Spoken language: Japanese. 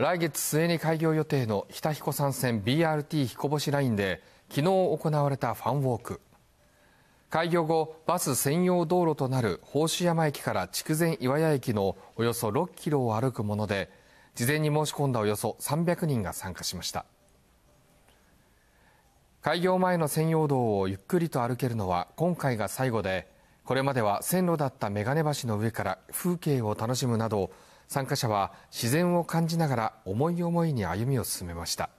来月末に開業予定の日田彦山線 BRT 彦星ラインで昨日行われたファンウォーク開業後バス専用道路となる宝珠山駅から筑前岩屋駅のおよそ6キロを歩くもので事前に申し込んだおよそ300人が参加しました開業前の専用道をゆっくりと歩けるのは今回が最後でこれまでは線路だった眼鏡橋の上から風景を楽しむなど参加者は自然を感じながら思い思いに歩みを進めました。